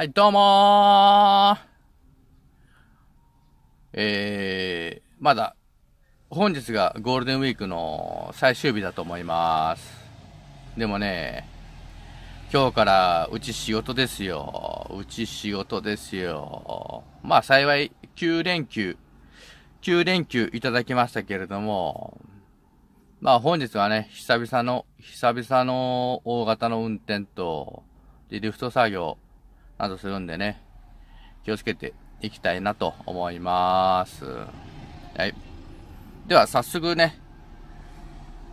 はい、どうもーえー、まだ、本日がゴールデンウィークの最終日だと思います。でもね、今日からうち仕事ですよ。うち仕事ですよ。まあ幸い、9連休、9連休いただきましたけれども、まあ本日はね、久々の、久々の大型の運転と、リフト作業、などするんでね、気をつけていきたいなと思います。はい。では、早速ね、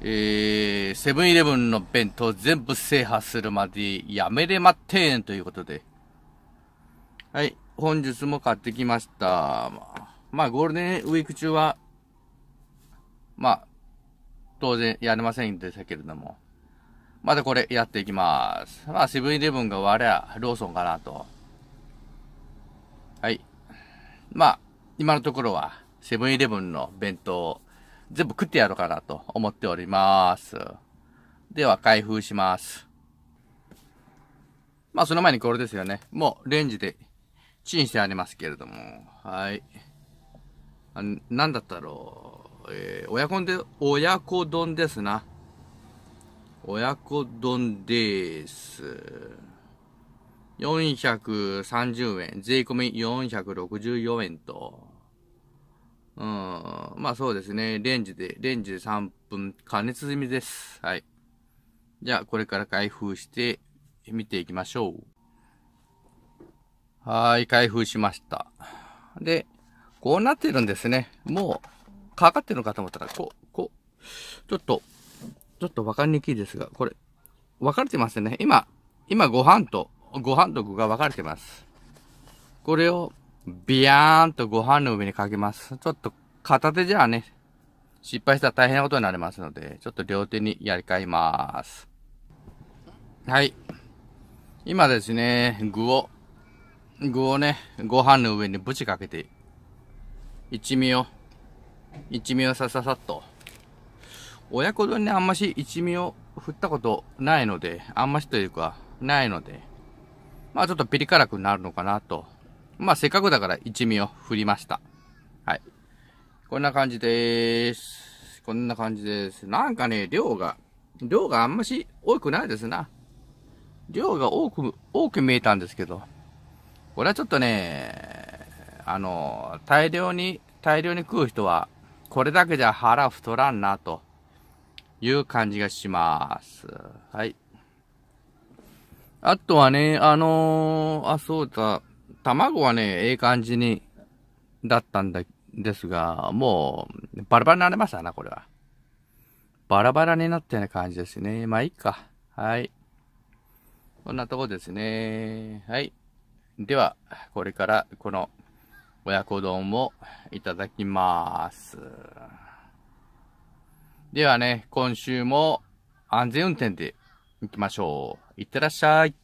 えー、セブンイレブンの弁当全部制覇するまでやめれまってーんということで。はい。本日も買ってきました。まあ、ゴールデンウィーク中は、まあ、当然やれませんでしたけれども。またこれやっていきます。まあ、セブンイレブンが割れや、ローソンかなと。はい。まあ、今のところは、セブンイレブンの弁当、全部食ってやろうかなと思っております。では、開封します。まあ、その前にこれですよね。もう、レンジで、チンしてありますけれども。はい。何なんだったろう。えー、親子で、親子丼ですな。親子丼です。430円、税込み464円と。うん、まあそうですね。レンジで、レンジで3分加熱済みです。はい。じゃあ、これから開封して見ていきましょう。はい、開封しました。で、こうなってるんですね。もう、かかってるのかと思ったら、こう、こう、ちょっと、ちょっとわかりにくいですが、これ、分かれてますね。今、今ご飯と、ご飯と具が分かれてます。これを、ビヤーンとご飯の上にかけます。ちょっと、片手じゃあね、失敗したら大変なことになりますので、ちょっと両手にやり替えます。はい。今ですね、具を、具をね、ご飯の上にぶちかけて、一味を、一味をさささっと、親子丼にあんまし一味を振ったことないので、あんましというか、ないので、まあちょっとピリ辛くなるのかなと。まあせっかくだから一味を振りました。はい。こんな感じです。こんな感じです。なんかね、量が、量があんまし多くないですな。量が多く、多く見えたんですけど、これはちょっとね、あの、大量に、大量に食う人は、これだけじゃ腹太らんなと。いう感じがします。はい。あとはね、あのー、あ、そうだ、卵はね、ええ感じに、だったんだ、ですが、もう、バラバラになれましたな、これは。バラバラになったような感じですね。まあ、いいか。はい。こんなとこですね。はい。では、これから、この、親子丼をいただきます。ではね、今週も安全運転で行きましょう。いってらっしゃい。